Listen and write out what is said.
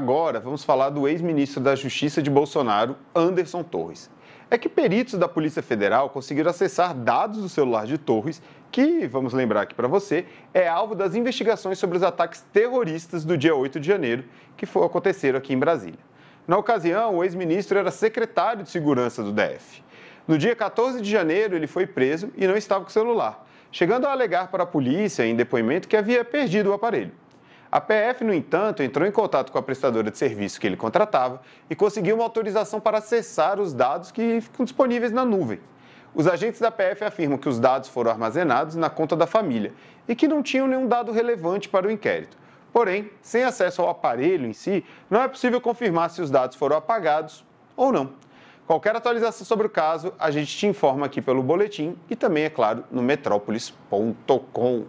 Agora vamos falar do ex-ministro da Justiça de Bolsonaro, Anderson Torres. É que peritos da Polícia Federal conseguiram acessar dados do celular de Torres, que, vamos lembrar aqui para você, é alvo das investigações sobre os ataques terroristas do dia 8 de janeiro que aconteceram aqui em Brasília. Na ocasião, o ex-ministro era secretário de segurança do DF. No dia 14 de janeiro, ele foi preso e não estava com o celular, chegando a alegar para a polícia, em depoimento, que havia perdido o aparelho. A PF, no entanto, entrou em contato com a prestadora de serviço que ele contratava e conseguiu uma autorização para acessar os dados que ficam disponíveis na nuvem. Os agentes da PF afirmam que os dados foram armazenados na conta da família e que não tinham nenhum dado relevante para o inquérito. Porém, sem acesso ao aparelho em si, não é possível confirmar se os dados foram apagados ou não. Qualquer atualização sobre o caso, a gente te informa aqui pelo boletim e também, é claro, no metrópolis.com.